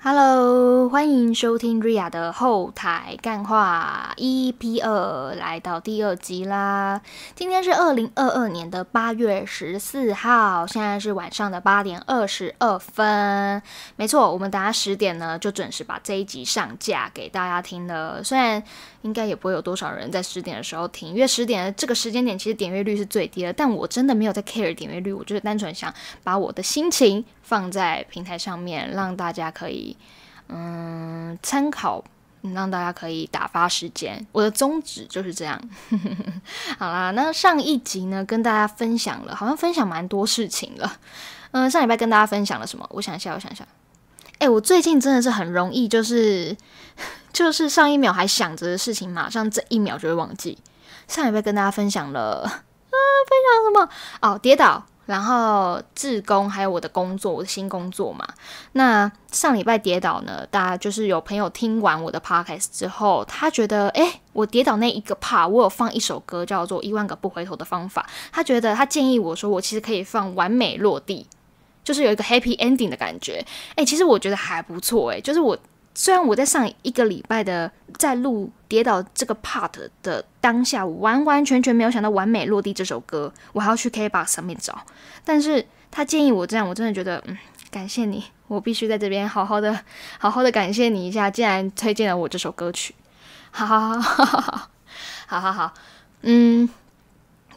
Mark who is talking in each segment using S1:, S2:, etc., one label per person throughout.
S1: Hello，欢迎收听瑞亚的后台干话 EP 二，来到第二集啦。今天是二零二二年的八月十四号，现在是晚上的八点二十二分。没错，我们等下十点呢就准时把这一集上架给大家听了。虽然应该也不会有多少人在十点的时候听，因为十点这个时间点其实点阅率是最低的，但我真的没有在 care 点阅率，我就是单纯想把我的心情。放在平台上面，让大家可以，嗯，参考，让大家可以打发时间。我的宗旨就是这样。好啦，那上一集呢，跟大家分享了，好像分享蛮多事情了。嗯，上礼拜跟大家分享了什么？我想一下，我想一下。哎，我最近真的是很容易，就是 就是上一秒还想着的事情，马上这一秒就会忘记。上礼拜跟大家分享了，啊，分享什么？哦，跌倒。然后志工还有我的工作，我的新工作嘛。那上礼拜跌倒呢？大家就是有朋友听完我的 podcast 之后，他觉得，哎，我跌倒那一个 part，我有放一首歌叫做《一万个不回头的方法》。他觉得，他建议我说，我其实可以放《完美落地》，就是有一个 happy ending 的感觉。哎，其实我觉得还不错，哎，就是我。虽然我在上一个礼拜的在录《跌倒》这个 part 的当下，完完全全没有想到完美落地这首歌，我还要去 K box 上面找。但是他建议我这样，我真的觉得，嗯，感谢你，我必须在这边好好的好好的感谢你一下，竟然推荐了我这首歌曲，好好好好好好好，嗯。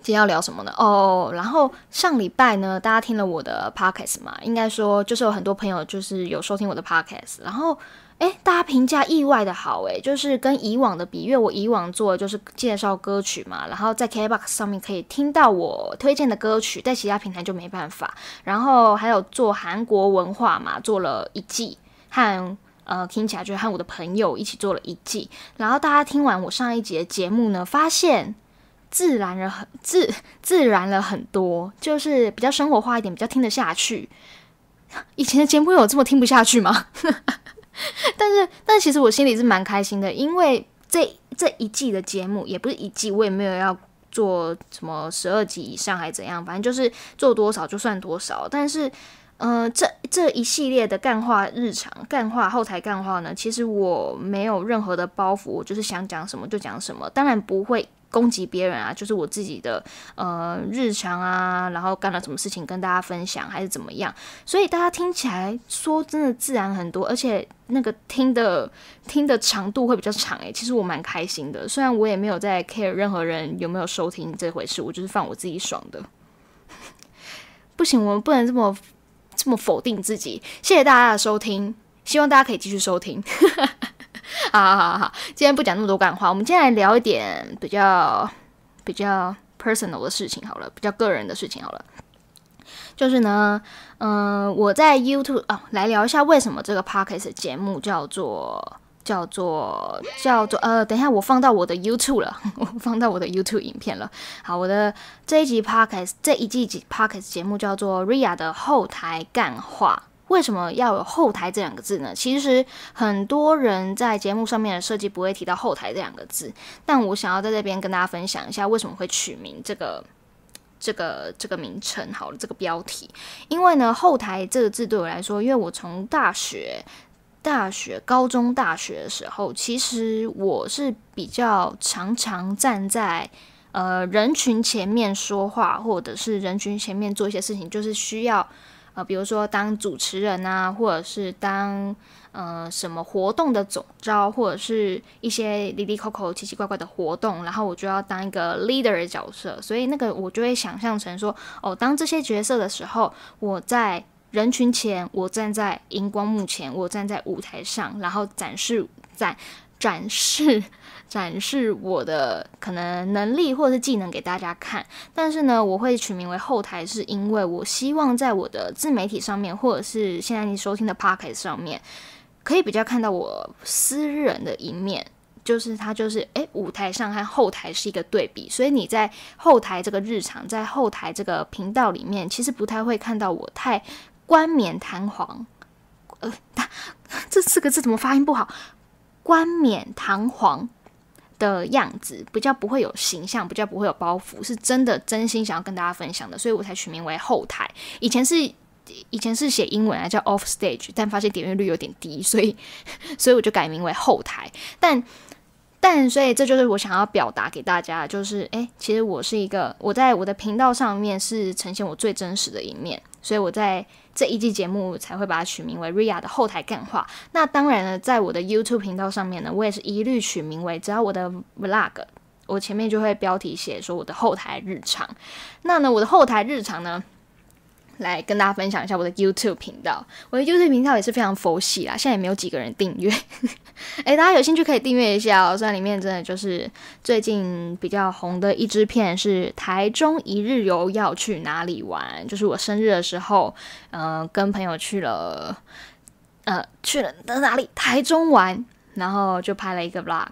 S1: 今天要聊什么呢？哦，然后上礼拜呢，大家听了我的 podcast 嘛，应该说就是有很多朋友就是有收听我的 podcast，然后诶，大家评价意外的好诶，就是跟以往的比，因为我以往做就是介绍歌曲嘛，然后在 KBox 上面可以听到我推荐的歌曲，在其他平台就没办法。然后还有做韩国文化嘛，做了一季和呃，听起来就是和我的朋友一起做了一季。然后大家听完我上一集的节目呢，发现。自然了很自自然了很多，就是比较生活化一点，比较听得下去。以前的节目有这么听不下去吗？但是，但其实我心里是蛮开心的，因为这这一季的节目也不是一季，我也没有要做什么十二集以上还怎样，反正就是做多少就算多少。但是，呃，这这一系列的干话日常、干话后台、干话呢，其实我没有任何的包袱，我就是想讲什么就讲什么，当然不会。攻击别人啊，就是我自己的呃日常啊，然后干了什么事情跟大家分享还是怎么样，所以大家听起来说真的自然很多，而且那个听的听的长度会比较长诶。其实我蛮开心的，虽然我也没有在 care 任何人有没有收听这回事，我就是放我自己爽的。不行，我们不能这么这么否定自己，谢谢大家的收听，希望大家可以继续收听。好好好，今天不讲那么多干话，我们今天来聊一点比较比较 personal 的事情好了，比较个人的事情好了。就是呢，嗯，我在 YouTube 啊，来聊一下为什么这个 podcast 节目叫做叫做叫做呃，等一下我放到我的 YouTube 了，我放到我的 YouTube 影片了。好，我的这一集 podcast 这一季 podcast 节目叫做 Ria 的后台干话。为什么要有“后台”这两个字呢？其实很多人在节目上面的设计不会提到“后台”这两个字，但我想要在这边跟大家分享一下为什么会取名这个、这个、这个名称，好了，这个标题。因为呢，“后台”这个字对我来说，因为我从大学、大学、高中、大学的时候，其实我是比较常常站在呃人群前面说话，或者是人群前面做一些事情，就是需要。呃，比如说当主持人啊，或者是当呃什么活动的总招，或者是一些里里口口奇奇怪怪的活动，然后我就要当一个 leader 的角色，所以那个我就会想象成说，哦，当这些角色的时候，我在人群前，我站在荧光幕前，我站在舞台上，然后展示。展展示 展示我的可能能力或者是技能给大家看，但是呢，我会取名为后台，是因为我希望在我的自媒体上面，或者是现在你收听的 Pocket 上面，可以比较看到我私人的一面。就是它就是诶，舞台上和后台是一个对比，所以你在后台这个日常，在后台这个频道里面，其实不太会看到我太冠冕堂皇。呃，这四个字怎么发音不好？冠冕堂皇的样子，比较不会有形象，比较不会有包袱，是真的真心想要跟大家分享的，所以我才取名为后台。以前是以前是写英文啊，叫 off stage，但发现点阅率有点低，所以 所以我就改名为后台。但但所以这就是我想要表达给大家，就是诶，其实我是一个，我在我的频道上面是呈现我最真实的一面，所以我在这一季节目才会把它取名为 Ria 的后台干话。那当然呢，在我的 YouTube 频道上面呢，我也是一律取名为，只要我的 Vlog，我前面就会标题写说我的后台日常。那呢，我的后台日常呢？来跟大家分享一下我的 YouTube 频道，我的 YouTube 频道也是非常佛系啦，现在也没有几个人订阅。哎，大家有兴趣可以订阅一下哦，虽然里面真的就是最近比较红的一支片是台中一日游要去哪里玩，就是我生日的时候，嗯，跟朋友去了，呃，去了哪里？台中玩。然后就拍了一个 vlog，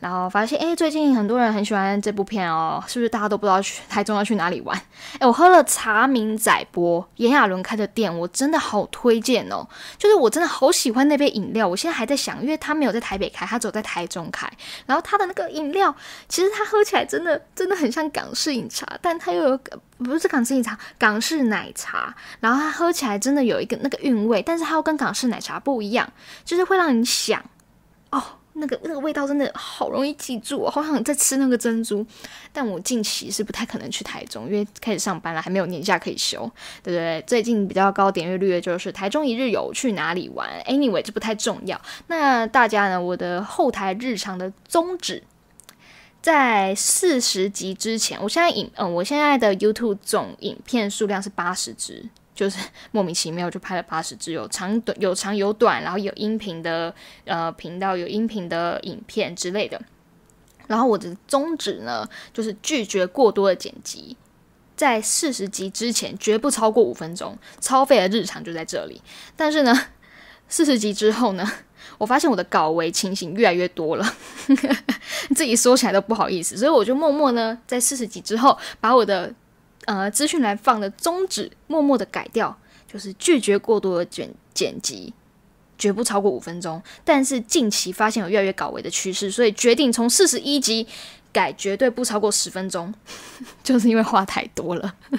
S1: 然后发现哎，最近很多人很喜欢这部片哦，是不是大家都不知道去台中要去哪里玩？哎，我喝了茶明仔波炎亚纶开的店，我真的好推荐哦，就是我真的好喜欢那杯饮料，我现在还在想，因为他没有在台北开，他只有在台中开，然后他的那个饮料，其实他喝起来真的真的很像港式饮茶，但他又有不是港式饮茶，港式奶茶，然后他喝起来真的有一个那个韵味，但是他又跟港式奶茶不一样，就是会让你想。哦，那个那个味道真的好容易记住，好想再吃那个珍珠。但我近期是不太可能去台中，因为开始上班了，还没有年假可以休，对不对？最近比较高点阅率的就是台中一日游去哪里玩。Anyway，这不太重要。那大家呢？我的后台日常的宗旨，在四十集之前，我现在影嗯，我现在的 YouTube 总影片数量是八十支。就是 莫名其妙就拍了八十支，有长短，有长有短，然后有音频的呃频道，有音频的影片之类的。然后我的宗旨呢，就是拒绝过多的剪辑，在四十集之前绝不超过五分钟，超费的日常就在这里。但是呢，四十集之后呢，我发现我的稿为情形越来越多了，自己说起来都不好意思，所以我就默默呢，在四十集之后把我的。呃，资讯栏放的宗旨，默默的改掉，就是拒绝过多的剪剪辑，绝不超过五分钟。但是近期发现有越来越搞尾的趋势，所以决定从四十一集改绝对不超过十分钟，就是因为话太多了。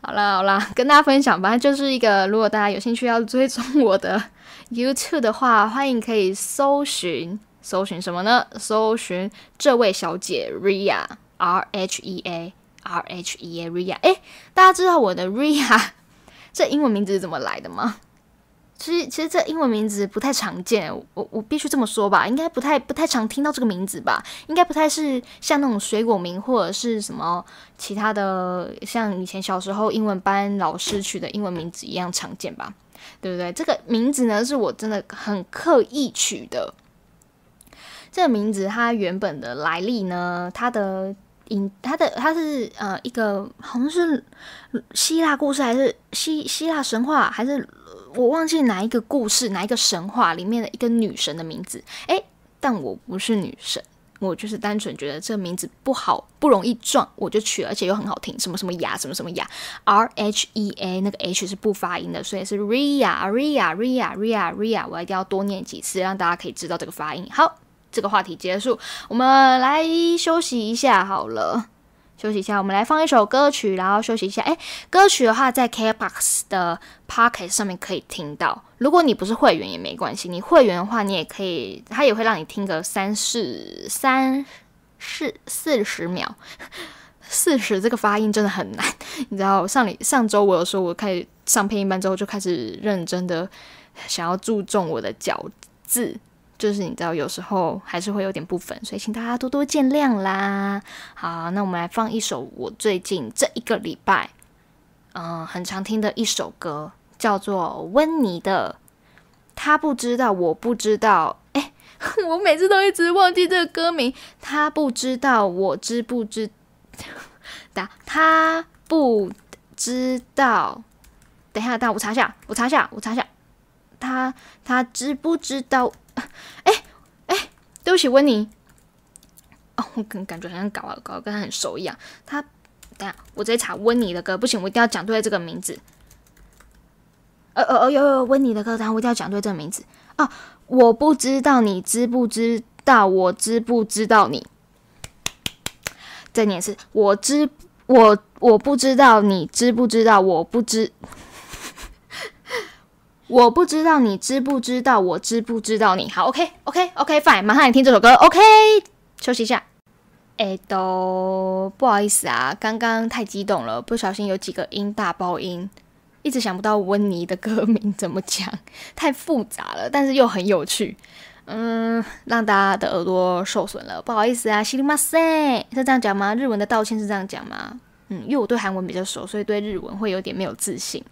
S1: 好啦好啦，跟大家分享吧，就是一个如果大家有兴趣要追踪我的 YouTube 的话，欢迎可以搜寻搜寻什么呢？搜寻这位小姐 r i a R H E A。R H E A Ria，哎，大家知道我的 Ria 这英文名字是怎么来的吗？其实，其实这英文名字不太常见，我我必须这么说吧，应该不太不太常听到这个名字吧，应该不太是像那种水果名或者是什么其他的，像以前小时候英文班老师取的英文名字一样常见吧，对不对？这个名字呢，是我真的很刻意取的。这个名字它原本的来历呢，它的。引他的他是呃一个好像是希腊故事还是希希腊神话还是我忘记哪一个故事哪一个神话里面的一个女神的名字哎但我不是女神我就是单纯觉得这个名字不好不容易撞我就取而且又很好听什么什么雅什么什么雅 Rhea 那个 H 是不发音的所以是 r i a r i a r i a r i a r i a 我一定要多念几次让大家可以知道这个发音好。这个话题结束，我们来休息一下好了。休息一下，我们来放一首歌曲，然后休息一下。哎，歌曲的话在 KBox 的 Pocket 上面可以听到。如果你不是会员也没关系，你会员的话你也可以，他也会让你听个三四三四四十秒。四十这个发音真的很难，你知道？上里上周我有说，我开始上配音班之后，就开始认真的想要注重我的脚字。就是你知道，有时候还是会有点不粉，所以请大家多多见谅啦。好，那我们来放一首我最近这一个礼拜，嗯，很常听的一首歌，叫做温妮的。他不知道，我不知道。哎，我每次都一直忘记这个歌名。他不知道，我知不知？答，他不知道。等一下，等我查一下，我查一下，我查一下。他他知不知道？哎哎，对不起，温妮。哦，我感感觉好像搞啊搞，跟他很熟一样。他，等下我直接查温妮的歌，不行，我一定要讲对这个名字。呃呃呃，有有温妮的歌，但我一定要讲对这个名字。啊，我不知道你知不知道，我知不知道你？再念一次，我知我我不知道你知不知道，我不知。我不知道你知不知道，我知不知道你好？OK OK OK fine，马上来听这首歌。OK，休息一下。哎都不好意思啊，刚刚太激动了，不小心有几个音大爆音，一直想不到温妮的歌名怎么讲，太复杂了，但是又很有趣。嗯，让大家的耳朵受损了，不好意思啊。s h i r i m a s 是这样讲吗？日文的道歉是这样讲吗？嗯，因为我对韩文比较熟，所以对日文会有点没有自信。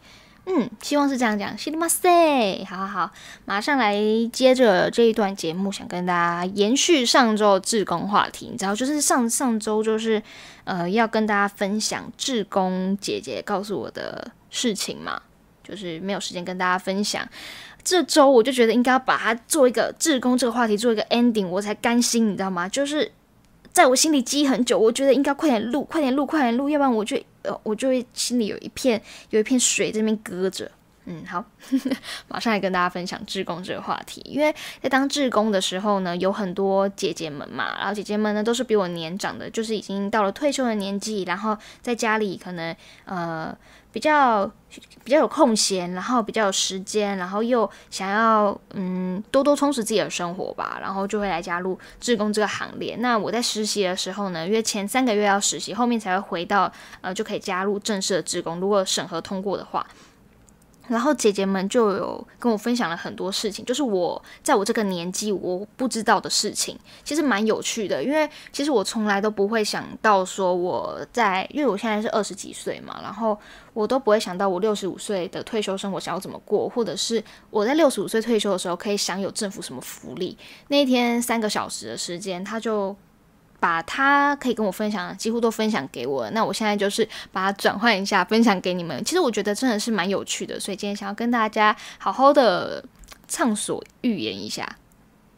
S1: 嗯，希望是这样讲。谢谢马赛，好好好，马上来接着这一段节目，想跟大家延续上周志工话题，你知道，就是上上周就是呃要跟大家分享志工姐姐告诉我的事情嘛，就是没有时间跟大家分享。这周我就觉得应该要把它做一个志工这个话题做一个 ending，我才甘心，你知道吗？就是在我心里积很久，我觉得应该快点录，快点录，快点录，要不然我就。呃，我就会心里有一片，有一片水这边搁着。嗯，好，马上来跟大家分享志工这个话题。因为在当志工的时候呢，有很多姐姐们嘛，然后姐姐们呢都是比我年长的，就是已经到了退休的年纪，然后在家里可能呃比较比较有空闲，然后比较有时间，然后又想要嗯多多充实自己的生活吧，然后就会来加入志工这个行列。那我在实习的时候呢，因为前三个月要实习，后面才会回到呃就可以加入正式的职工，如果审核通过的话。然后姐姐们就有跟我分享了很多事情，就是我在我这个年纪我不知道的事情，其实蛮有趣的。因为其实我从来都不会想到说我在，因为我现在是二十几岁嘛，然后我都不会想到我六十五岁的退休生活想要怎么过，或者是我在六十五岁退休的时候可以享有政府什么福利。那一天三个小时的时间，他就。把他可以跟我分享的几乎都分享给我，那我现在就是把它转换一下，分享给你们。其实我觉得真的是蛮有趣的，所以今天想要跟大家好好的畅所欲言一下。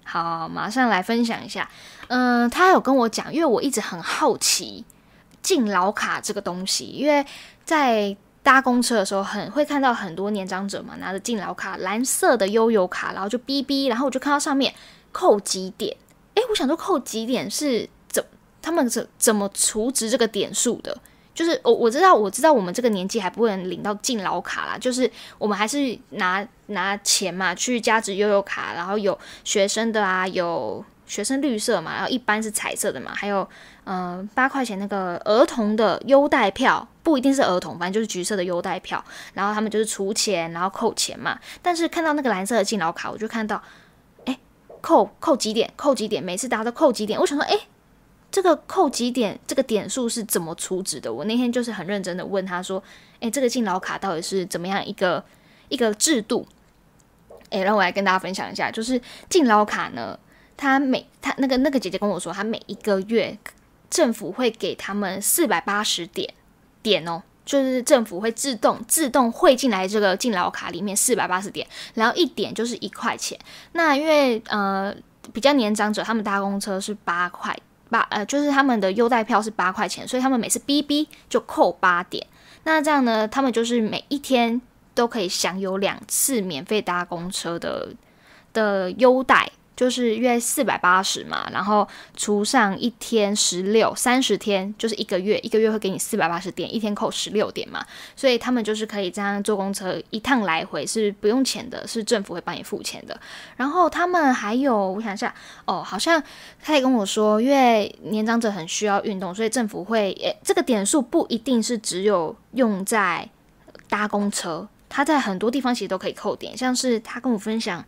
S1: 好，马上来分享一下。嗯，他有跟我讲，因为我一直很好奇敬老卡这个东西，因为在搭公车的时候，很会看到很多年长者嘛，拿着敬老卡，蓝色的悠游卡，然后就哔哔，然后我就看到上面扣几点，诶，我想说扣几点是。他们怎怎么除值这个点数的？就是我我知道我知道我们这个年纪还不能领到敬老卡啦，就是我们还是拿拿钱嘛去加值悠悠卡，然后有学生的啊，有学生绿色嘛，然后一般是彩色的嘛，还有嗯八块钱那个儿童的优待票，不一定是儿童，反正就是橘色的优待票，然后他们就是除钱然后扣钱嘛。但是看到那个蓝色的敬老卡，我就看到哎扣扣几点扣几点，每次大家都扣几点，我想说哎。这个扣几点？这个点数是怎么处置的？我那天就是很认真的问他说：“哎，这个敬老卡到底是怎么样一个一个制度？”哎，让我来跟大家分享一下，就是敬老卡呢，他每他那个那个姐姐跟我说，他每一个月政府会给他们四百八十点点哦，就是政府会自动自动汇进来这个敬老卡里面四百八十点，然后一点就是一块钱。那因为呃比较年长者，他们搭公车是八块。八呃，就是他们的优待票是八块钱，所以他们每次 B B 就扣八点。那这样呢，他们就是每一天都可以享有两次免费搭公车的的优待。就是约四百八十嘛，然后除上一天十六，三十天就是一个月，一个月会给你四百八十点，一天扣十六点嘛，所以他们就是可以这样坐公车一趟来回是不用钱的，是政府会帮你付钱的。然后他们还有，我想一下，哦，好像他也跟我说，因为年长者很需要运动，所以政府会诶，这个点数不一定是只有用在搭公车，他在很多地方其实都可以扣点，像是他跟我分享。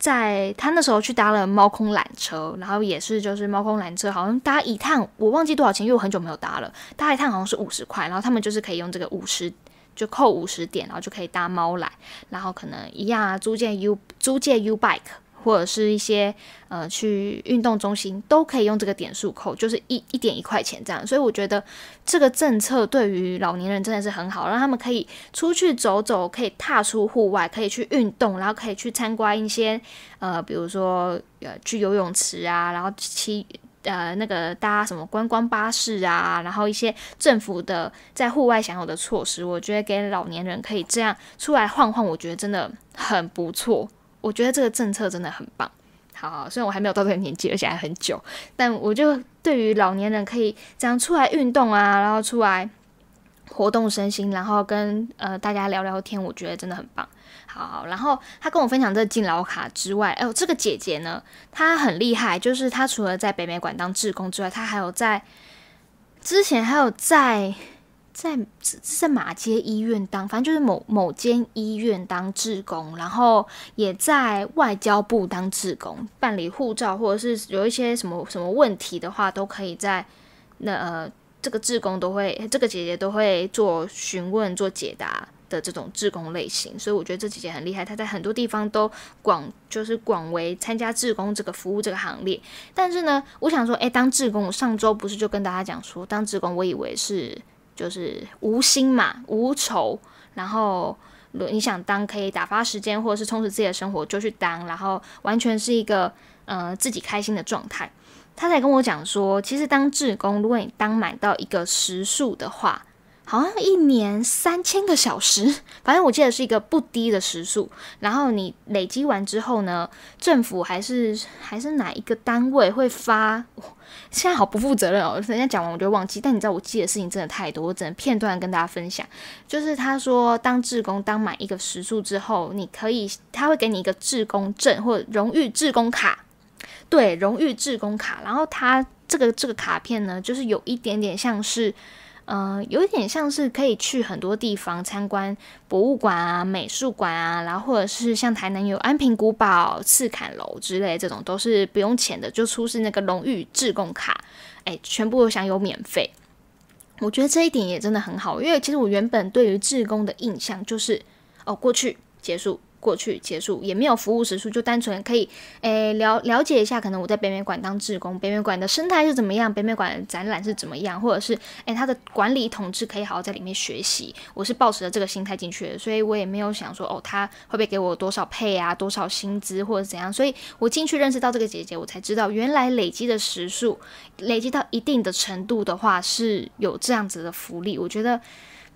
S1: 在他那时候去搭了猫空缆车，然后也是就是猫空缆车，好像搭一趟我忘记多少钱，因为我很久没有搭了，搭一趟好像是五十块，然后他们就是可以用这个五十就扣五十点，然后就可以搭猫缆，然后可能一样啊，租借 U 租借 U bike。或者是一些呃去运动中心都可以用这个点数扣，就是一一点一块钱这样。所以我觉得这个政策对于老年人真的是很好，让他们可以出去走走，可以踏出户外，可以去运动，然后可以去参观一些呃，比如说呃去游泳池啊，然后去呃那个搭什么观光巴士啊，然后一些政府的在户外享有的措施，我觉得给老年人可以这样出来晃晃，我觉得真的很不错。我觉得这个政策真的很棒。好，虽然我还没有到这个年纪，而且还很久，但我就对于老年人可以这样出来运动啊，然后出来活动身心，然后跟呃大家聊聊天，我觉得真的很棒。好，然后他跟我分享这个敬老卡之外，哎，这个姐姐呢，她很厉害，就是她除了在北美馆当志工之外，她还有在之前还有在。在在马街医院当，反正就是某某间医院当志工，然后也在外交部当志工，办理护照或者是有一些什么什么问题的话，都可以在那呃、这个志工都会这个姐姐都会做询问、做解答的这种志工类型。所以我觉得这姐姐很厉害，她在很多地方都广就是广为参加志工这个服务这个行列。但是呢，我想说，哎，当志工，上周不是就跟大家讲说，当志工，我以为是。就是无心嘛，无愁，然后你想当可以打发时间或者是充实自己的生活就去当，然后完全是一个呃自己开心的状态。他才跟我讲说，其实当志工，如果你当买到一个时数的话。好像一年三千个小时，反正我记得是一个不低的时速。然后你累积完之后呢，政府还是还是哪一个单位会发？现在好不负责任哦，人家讲完我就忘记。但你知道我记的事情真的太多，我只能片段跟大家分享。就是他说当志工当满一个时数之后，你可以他会给你一个志工证或者荣誉志工卡，对，荣誉志工卡。然后他这个这个卡片呢，就是有一点点像是。嗯，有点像是可以去很多地方参观博物馆啊、美术馆啊，然后或者是像台南有安平古堡、赤坎楼之类，这种都是不用钱的，就出示那个荣誉志贡卡，哎，全部享有免费。我觉得这一点也真的很好，因为其实我原本对于志工的印象就是，哦，过去结束。过去结束也没有服务时数，就单纯可以，诶了了解一下，可能我在北美馆当志工，北美馆的生态是怎么样，北美馆展览是怎么样，或者是，诶他的管理统治可以好好在里面学习。我是抱持着这个心态进去的，所以我也没有想说，哦他会不会给我多少配啊，多少薪资或者怎样。所以我进去认识到这个姐姐，我才知道原来累积的时数，累积到一定的程度的话是有这样子的福利。我觉得，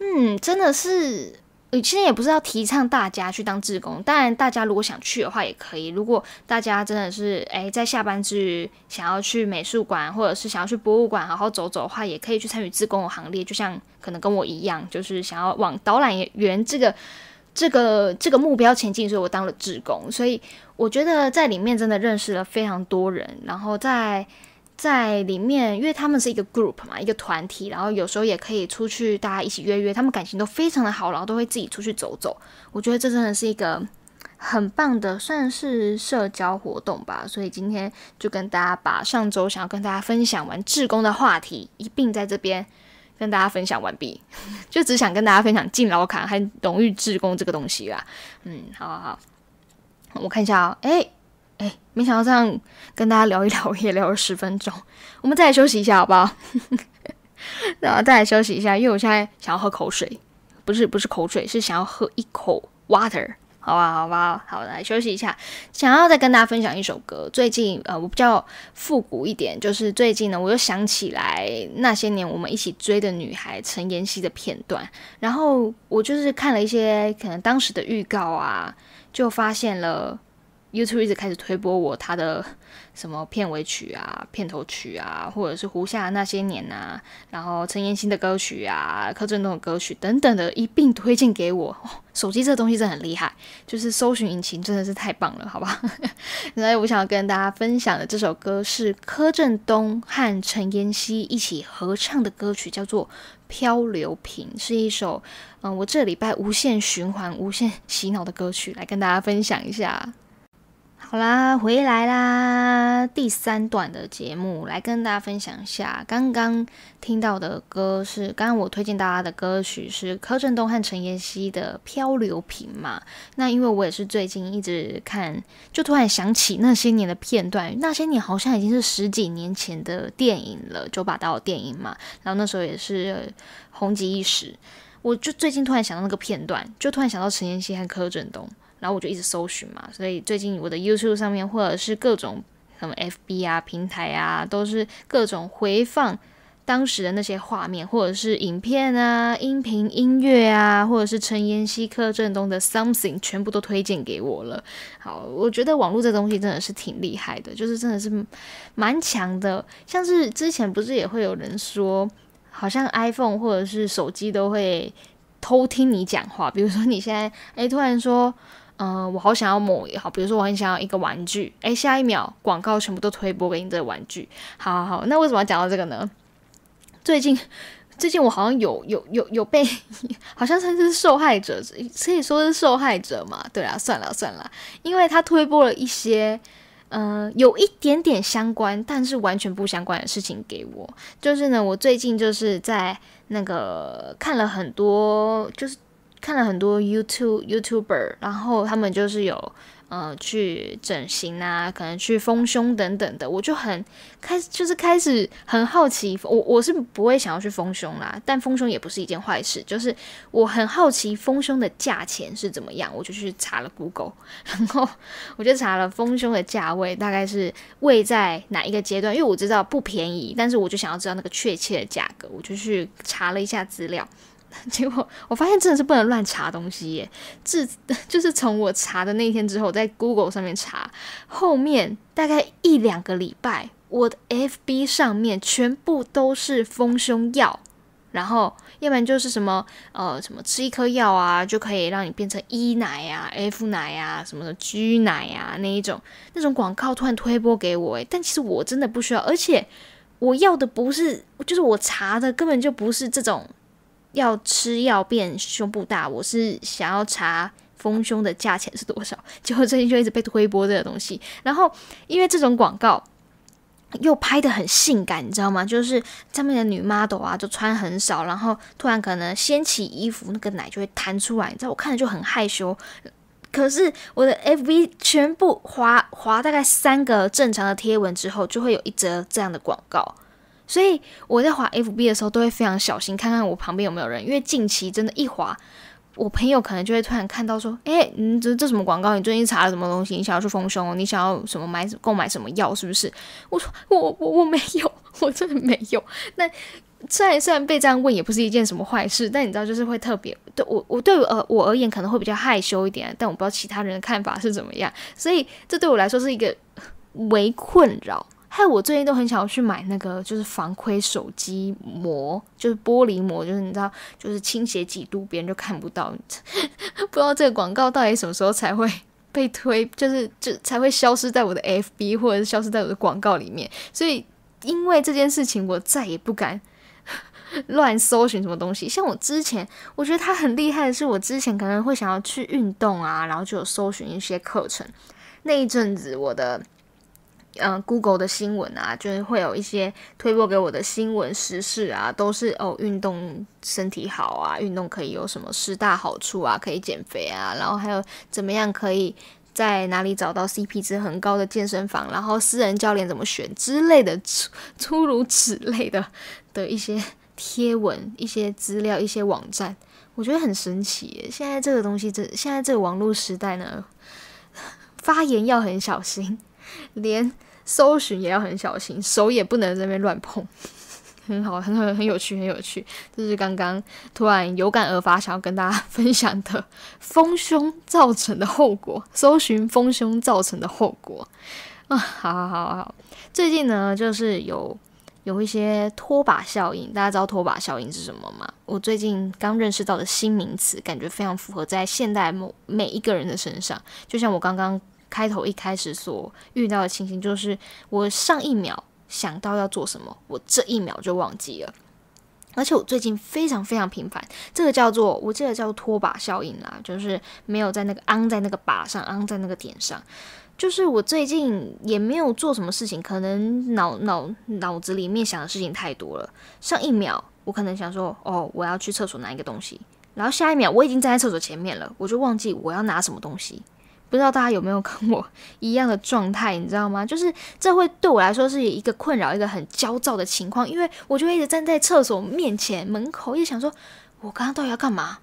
S1: 嗯，真的是。现在也不是要提倡大家去当志工，当然大家如果想去的话也可以。如果大家真的是诶，在下班之余想要去美术馆或者是想要去博物馆好好走走的话，也可以去参与志工的行列。就像可能跟我一样，就是想要往导览员这个这个这个目标前进，所以我当了志工。所以我觉得在里面真的认识了非常多人，然后在。在里面，因为他们是一个 group 嘛，一个团体，然后有时候也可以出去，大家一起约约，他们感情都非常的好，然后都会自己出去走走。我觉得这真的是一个很棒的，算是社交活动吧。所以今天就跟大家把上周想要跟大家分享完志工的话题一并在这边跟大家分享完毕。就只想跟大家分享敬老卡和荣誉志工这个东西啦。嗯，好好好，我看一下啊，哎。没想到这样跟大家聊一聊也聊了十分钟，我们再来休息一下好不好？然 后再来休息一下，因为我现在想要喝口水，不是不是口水，是想要喝一口 water，好吧好吧，好来休息一下。想要再跟大家分享一首歌，最近呃我比较复古一点，就是最近呢我又想起来那些年我们一起追的女孩陈妍希的片段，然后我就是看了一些可能当时的预告啊，就发现了。YouTube 一直开始推播我他的什么片尾曲啊、片头曲啊，或者是《胡夏那些年》呐，然后陈妍希的歌曲啊、柯震东的歌曲等等的一并推荐给我。手机这东西真的很厉害，就是搜寻引擎真的是太棒了，好吧？那 我想要跟大家分享的这首歌是柯震东和陈妍希一起合唱的歌曲，叫做《漂流瓶》，是一首嗯，我这礼拜无限循环、无限洗脑的歌曲，来跟大家分享一下。好啦，回来啦！第三段的节目来跟大家分享一下，刚刚听到的歌是刚刚我推荐大家的歌曲是柯震东和陈妍希的《漂流瓶》嘛？那因为我也是最近一直看，就突然想起那些年的片段，那些年好像已经是十几年前的电影了，九把刀电影嘛。然后那时候也是红极一时，我就最近突然想到那个片段，就突然想到陈妍希和柯震东。然后我就一直搜寻嘛，所以最近我的 YouTube 上面或者是各种什么 FB 啊平台啊，都是各种回放当时的那些画面，或者是影片啊、音频音乐啊，或者是陈妍希、柯震东的 Something，全部都推荐给我了。好，我觉得网络这东西真的是挺厉害的，就是真的是蛮强的。像是之前不是也会有人说，好像 iPhone 或者是手机都会偷听你讲话，比如说你现在哎突然说。嗯，我好想要某也好，比如说我很想要一个玩具，哎，下一秒广告全部都推播给你这个玩具。好好，好，那为什么要讲到这个呢？最近，最近我好像有有有有被，好像算是受害者，可以说是受害者嘛？对啦，算了算了，因为他推播了一些，呃，有一点点相关，但是完全不相关的事情给我。就是呢，我最近就是在那个看了很多，就是。看了很多 YouTube YouTuber，然后他们就是有呃去整形啊，可能去丰胸等等的，我就很开始就是开始很好奇，我我是不会想要去丰胸啦，但丰胸也不是一件坏事，就是我很好奇丰胸的价钱是怎么样，我就去查了 Google，然后我就查了丰胸的价位大概是位在哪一个阶段，因为我知道不便宜，但是我就想要知道那个确切的价格，我就去查了一下资料。结果我发现真的是不能乱查东西耶。这 就是从我查的那一天之后，在 Google 上面查，后面大概一两个礼拜，我的 FB 上面全部都是丰胸药，然后要不然就是什么呃什么吃一颗药啊，就可以让你变成 E 奶呀、F 奶呀、什么的 G 奶呀那一种那种广告突然推播给我，但其实我真的不需要，而且我要的不是，就是我查的根本就不是这种。要吃药变胸部大，我是想要查丰胸的价钱是多少，结果最近就一直被推播这个东西。然后因为这种广告又拍的很性感，你知道吗？就是上面的女 model 啊，就穿很少，然后突然可能掀起衣服，那个奶就会弹出来，你知道我看着就很害羞。可是我的 f v 全部滑滑大概三个正常的贴文之后，就会有一则这样的广告。所以我在滑 FB 的时候都会非常小心，看看我旁边有没有人，因为近期真的，一滑，我朋友可能就会突然看到说：“哎，你这这什么广告？你最近查了什么东西？你想要去丰胸？你想要什么买购买什么药？是不是？”我说：“我我我没有，我真的没有。”那虽然虽然被这样问也不是一件什么坏事，但你知道，就是会特别对我我对呃我而言可能会比较害羞一点，但我不知道其他人的看法是怎么样，所以这对我来说是一个为 困扰。害我最近都很想要去买那个，就是防窥手机膜，就是玻璃膜，就是你知道，就是倾斜几度别人就看不到。不知道这个广告到底什么时候才会 被推，就是就才会消失在我的 FB，或者是消失在我的广告里面。所以因为这件事情，我再也不敢 乱搜寻什么东西。像我之前，我觉得他很厉害的是，我之前可能会想要去运动啊，然后就有搜寻一些课程。那一阵子，我的。呃，Google 的新闻啊，就是会有一些推播给我的新闻时事啊，都是哦，运动身体好啊，运动可以有什么十大好处啊，可以减肥啊，然后还有怎么样可以在哪里找到 CP 值很高的健身房，然后私人教练怎么选之类的，诸诸如此类的的一些贴文、一些资料、一些网站，我觉得很神奇。现在这个东西，这现在这个网络时代呢，发言要很小心，连。搜寻也要很小心，手也不能在那边乱碰。很好，很好，很有趣，很有趣。就是刚刚突然有感而发，想要跟大家分享的丰胸 造成的后果。搜寻丰胸造成的后果啊，好好好好。最近呢，就是有有一些拖把效应。大家知道拖把效应是什么吗？我最近刚认识到的新名词，感觉非常符合在现代某每一个人的身上。就像我刚刚。开头一开始所遇到的情形就是，我上一秒想到要做什么，我这一秒就忘记了。而且我最近非常非常频繁，这个叫做我记得叫做拖把效应啦，就是没有在那个安在那个把上，安在那个点上。就是我最近也没有做什么事情，可能脑脑脑子里面想的事情太多了。上一秒我可能想说，哦，我要去厕所拿一个东西，然后下一秒我已经站在厕所前面了，我就忘记我要拿什么东西。不知道大家有没有跟我一样的状态，你知道吗？就是这会对我来说是一个困扰，一个很焦躁的情况，因为我就一直站在厕所面前门口，一直想说，我刚刚到底要干嘛？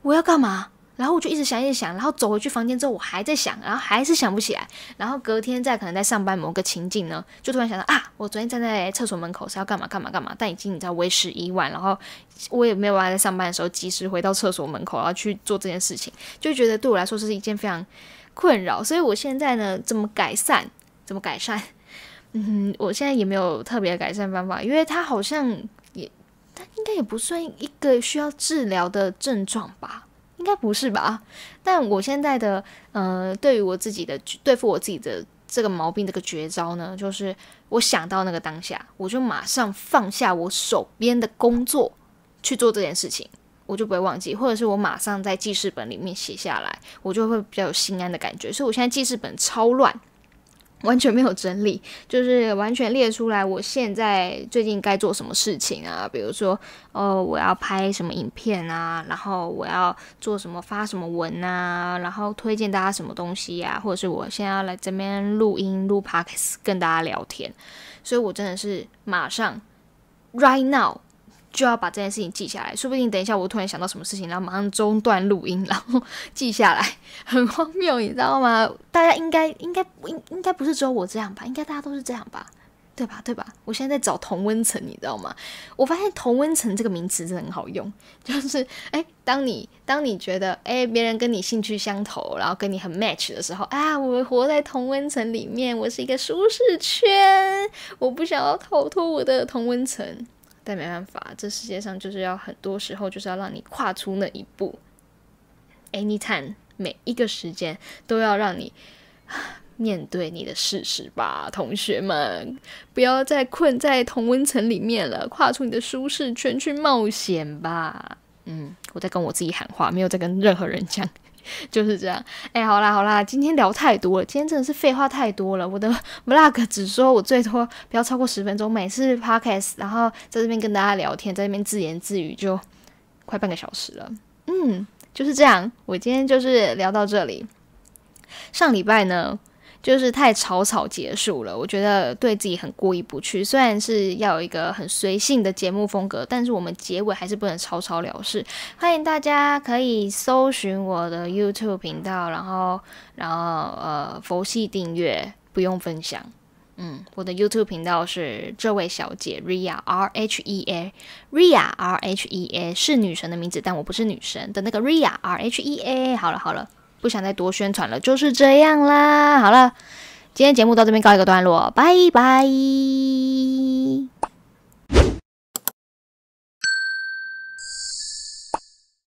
S1: 我要干嘛？然后我就一直想，一直想，然后走回去房间之后，我还在想，然后还是想不起来。然后隔天在可能在上班某个情景呢，就突然想到啊，我昨天站在厕所门口是要干嘛？干嘛？干嘛？但已经你知道为时已晚，然后我也没有办法在上班的时候及时回到厕所门口，然后去做这件事情，就觉得对我来说是一件非常。困扰，所以我现在呢，怎么改善？怎么改善？嗯，我现在也没有特别改善方法，因为它好像也，它应该也不算一个需要治疗的症状吧，应该不是吧？但我现在的，呃，对于我自己的对付我自己的这个毛病，这个绝招呢，就是我想到那个当下，我就马上放下我手边的工作，去做这件事情。我就不会忘记，或者是我马上在记事本里面写下来，我就会比较有心安的感觉。所以，我现在记事本超乱，完全没有整理，就是完全列出来我现在最近该做什么事情啊？比如说，哦，我要拍什么影片啊，然后我要做什么、发什么文啊，然后推荐大家什么东西呀？或者是我现在要来这边录音、录 podcast，跟大家聊天。所以，我真的是马上 right now。就要把这件事情记下来，说不定等一下我突然想到什么事情，然后马上中断录音，然后记下来，很荒谬，你知道吗？大家应该应该应应该不是只有我这样吧？应该大家都是这样吧？对吧？对吧？我现在在找同温层，你知道吗？我发现同温层这个名词真的很好用，就是哎，当你当你觉得哎别人跟你兴趣相投，然后跟你很 match 的时候，啊，我活在同温层里面，我是一个舒适圈，我不想要逃脱我的同温层。但没办法，这世界上就是要很多时候就是要让你跨出那一步，any time，每一个时间都要让你 面对你的事实吧，同学们，不要再困在同温层里面了，跨出你的舒适圈去冒险吧。嗯，我在跟我自己喊话，没有在跟任何人讲。就是这样，哎，好啦好啦，今天聊太多了，今天真的是废话太多了。我的 v l o g 只说我最多不要超过十分钟，每次 podcast，然后在这边跟大家聊天，在这边自言自语就快半个小时了。嗯，就是这样，我今天就是聊到这里。上礼拜呢？就是太草草结束了，我觉得对自己很过意不去。虽然是要有一个很随性的节目风格，但是我们结尾还是不能草草了事。欢迎大家可以搜寻我的 YouTube 频道，然后然后呃佛系订阅，不用分享。嗯，我的 YouTube 频道是这位小姐 r i e a R H E A r i e a R H E A 是女神的名字，但我不是女神的那个 r i e a R H E A。好了好了。不想再多宣传了，就是这样啦。好了，今天节目到这边告一个段落，拜拜。